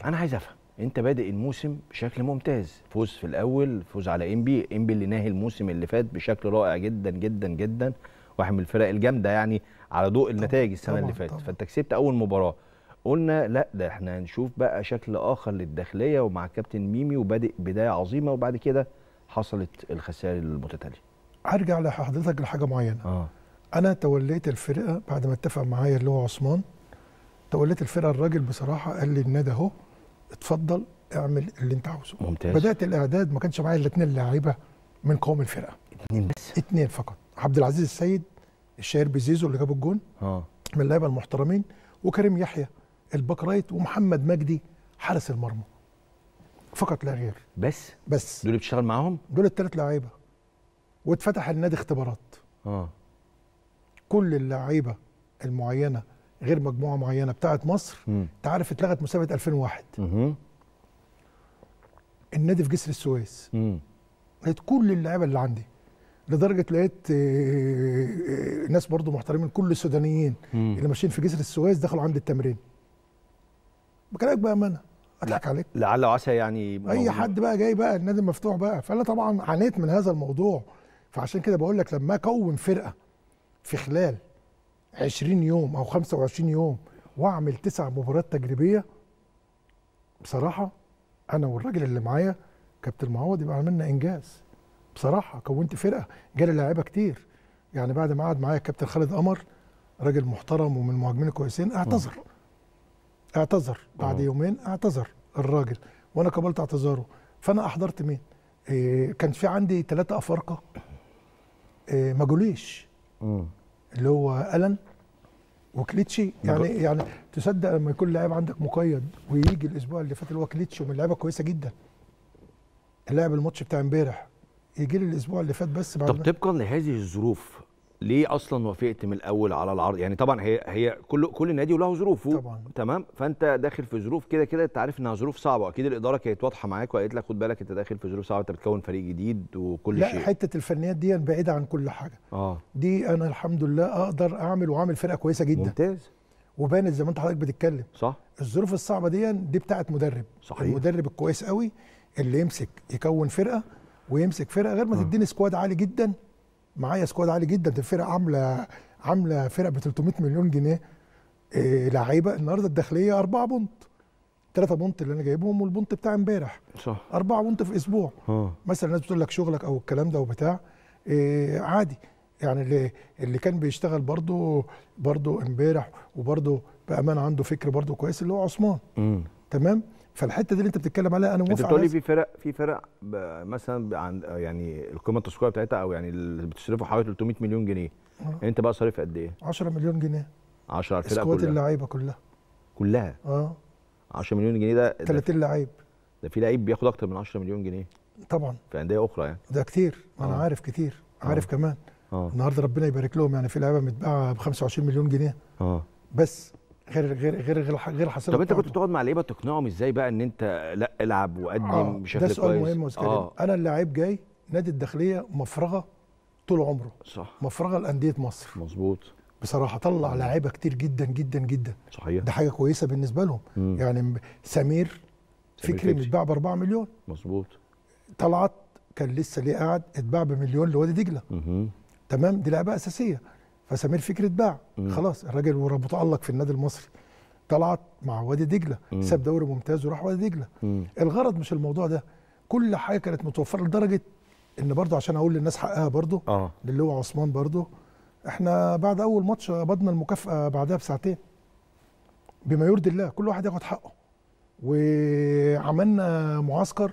اكتر انا عايز افهم انت بادئ الموسم بشكل ممتاز فوز في الاول فوز على انبي انبي اللي ناهي الموسم اللي فات بشكل رائع جدا جدا جدا واحد من الفرق الجامده يعني على ضوء النتائج السنه طبعًا اللي فاتت فانت كسبت اول مباراه قلنا لا ده احنا هنشوف بقى شكل اخر للداخليه ومع كابتن ميمي وبادئ بدايه عظيمه وبعد كده حصلت الخسائر المتتاليه هرجع لحضرتك لحاجه معينه آه. انا توليت الفرقه بعد ما اتفق معايا اللي هو عثمان توليت الفرقه الراجل بصراحه قال لي النادي اهو اتفضل اعمل اللي انت عاوزه ممتاز بدات الاعداد ما كانش معايا الا اثنين لاعيبه من قوم الفرقه اثنين بس اثنين فقط عبد العزيز السيد الشهير بزيزو اللي جاب الجون اه من اللعيبه المحترمين وكريم يحيى الباك رايت ومحمد مجدي حارس المرمى فقط لا غير بس بس دول بتشتغل معاهم دول الثلاث لعيبه واتفتح النادي اختبارات اه كل اللعيبه المعينه غير مجموعه معينه بتاعه مصر انت عارف اتلغت مسابقه 2001 مم. النادي في جسر السويس لقيت كل اللعيبه اللي عندي لدرجه لقيت آه، آه، ناس برضو محترمين كل السودانيين مم. اللي ماشيين في جسر السويس دخلوا عند التمرين بكلمك امانه اضحك عليك لعل وعسى يعني اي حد بقى جاي بقى النادي مفتوح بقى فانا طبعا عانيت من هذا الموضوع فعشان كده بقول لك لما اكون فرقه في خلال 20 يوم او 25 يوم واعمل تسع مباريات تجريبيه بصراحه انا والراجل اللي معايا كابتن معوض يبقى عملنا انجاز بصراحه كونت فرقه جالي لعيبه كتير يعني بعد ما قعد معايا الكابتن خالد قمر راجل محترم ومن المهاجمين الكويسين اعتذر اعتذر بعد آه. يومين اعتذر الراجل وانا قبلت اعتذاره فانا احضرت مين إيه كان في عندي ثلاثه افارقه إيه ما جوليش اللي هو الن وكليتشي يعني يعني تصدق لما يكون لاعب عندك مقيد ويجي الاسبوع اللي فات اللي هو كليتشي ومن لعيبه كويسه جدا اللاعب الماتش بتاع امبارح يجي لي الاسبوع اللي فات بس بعد طب طبقا لهذه الظروف ليه اصلا وافقت من الاول على العرض يعني طبعا هي هي كل كل نادي وله ظروفه طبعا تمام فانت داخل في ظروف كده كده انت عارف انها ظروف صعبه اكيد الاداره كانت واضحه معاك وقالت لك خد بالك انت داخل في ظروف صعبه انت بتكون فريق جديد وكل لا شيء لا حته الفنيات دي بعيده عن كل حاجه اه دي انا الحمد لله اقدر اعمل واعمل فرقه كويسه جدا ممتاز وبانت زي ما انت حضرتك بتتكلم صح الظروف الصعبه دي دي بتاعت مدرب صحيح المدرب الكويس قوي اللي يمسك يكون فرقه ويمسك فرقه غير ما آه. تديني سكواد عالي جدا معايا سكواد عالي جدا الفرقه عامله عامله فرقه ب 300 مليون جنيه إيه لعيبه النهارده الداخليه 4 بونت 3 بونت اللي انا جايبهم والبونت بتاع امبارح صح 4 بونت في اسبوع أوه. مثلا الناس بتقول لك شغلك او الكلام ده وبتاع إيه عادي يعني اللي اللي كان بيشتغل برضه برضه امبارح وبرضه بامانه عنده فكر برضه كويس اللي هو عثمان تمام فالحته دي اللي انت بتتكلم عليها انا موافق انت بتقول لي في فرق في فرق مثلا عن يعني القيمه التسويقيه بتاعتها او يعني اللي بتصرفه حوالي 300 مليون جنيه أه. يعني انت بقى صارف قد ايه 10 مليون جنيه 10 فرق كلها اسكواد اللعيبه كلها كلها اه 10 مليون جنيه ده 30 لعيب ده في لعيب بياخد اكتر من 10 مليون جنيه طبعا في انديه اخرى يعني ده كتير ما انا آه. عارف كتير عارف أه. كمان أوه. النهارده ربنا يبارك لهم يعني في لعيبه متباعه ب 25 مليون جنيه اه بس غير غير غير غير غير طب انت كنت بتقعد مع اللعيبه تقنعهم ازاي بقى ان انت لا العب وقدم آه بشكل كويس ده سؤال مهم يا آه. انا اللاعب جاي نادي الداخليه مفرغه طول عمره صح مفرغه لانديه مصر مظبوط بصراحه طلع لعيبه كتير جدا جدا جدا صحيح ده حاجه كويسه بالنسبه لهم مم. يعني سمير فكري متباع ب 4 مليون مظبوط طلعت كان لسه ليه قاعد اتباع بمليون لوادي دجله تمام دي لعبه اساسيه فسمير فكرة باع خلاص الراجل ومتالق في النادي المصري طلعت مع وادي دجله ساب دوري ممتاز وراح وادي دجله الغرض مش الموضوع ده كل حاجه كانت متوفره لدرجه ان برضه عشان اقول للناس حقها برضه آه. للي هو عثمان برضه احنا بعد اول ماتش قبضنا المكافاه بعدها بساعتين بما يرضي الله كل واحد ياخد حقه وعملنا معسكر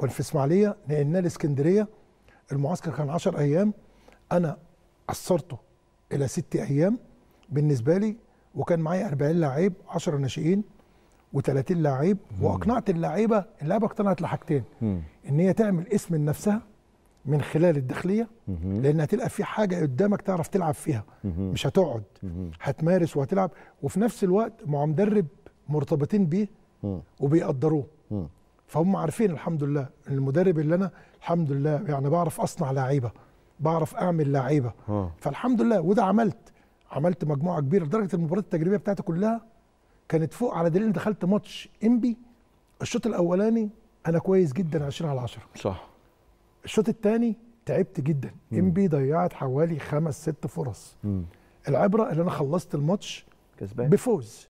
كان في اسماعيليه نقلناه لاسكندريه المعسكر كان 10 ايام انا قصرته الى ست ايام بالنسبه لي وكان معايا 40 لعيب 10 ناشئين و30 لعيب واقنعت اللعيبه اللعيبه اقتنعت لحاجتين ان هي تعمل اسم لنفسها من خلال الداخليه لان تلقى في حاجه قدامك تعرف تلعب فيها مش هتقعد هتمارس وهتلعب وفي نفس الوقت مع مدرب مرتبطين بيه وبيقدروه فهم عارفين الحمد لله المدرب اللي انا الحمد لله يعني بعرف اصنع لعيبه بعرف اعمل لعيبه آه. فالحمد لله وده عملت عملت مجموعه كبيره لدرجه المباراه التجريبيه بتاعتي كلها كانت فوق على دليل ان دخلت ماتش انبي الشوط الاولاني انا كويس جدا 20 على 10 صح الشوط الثاني تعبت جدا امبي انبي ضيعت حوالي خمس ست فرص مم. العبره ان انا خلصت الماتش كسبان بفوز